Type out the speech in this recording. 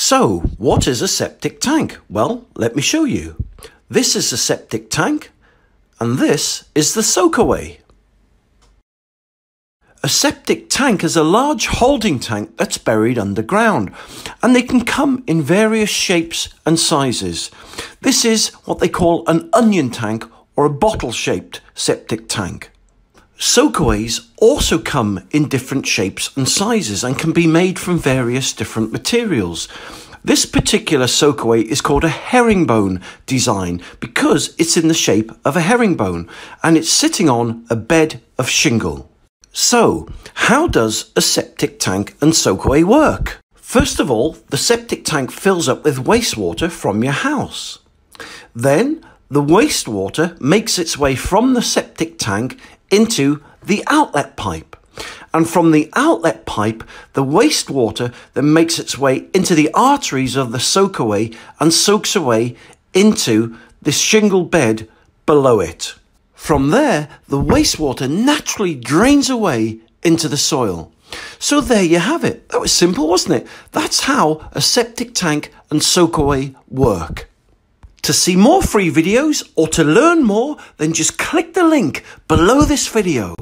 So, what is a septic tank? Well, let me show you. This is a septic tank, and this is the soakaway. A septic tank is a large holding tank that's buried underground, and they can come in various shapes and sizes. This is what they call an onion tank or a bottle shaped septic tank. Soakaways also come in different shapes and sizes and can be made from various different materials. This particular soakaway is called a herringbone design because it's in the shape of a herringbone and it's sitting on a bed of shingle. So, how does a septic tank and soakaway work? First of all, the septic tank fills up with wastewater from your house. Then the wastewater makes its way from the septic tank into the outlet pipe. And from the outlet pipe, the wastewater then makes its way into the arteries of the soakaway and soaks away into the shingle bed below it. From there, the wastewater naturally drains away into the soil. So there you have it. That was simple, wasn't it? That's how a septic tank and soakaway work. To see more free videos or to learn more, then just click the link below this video.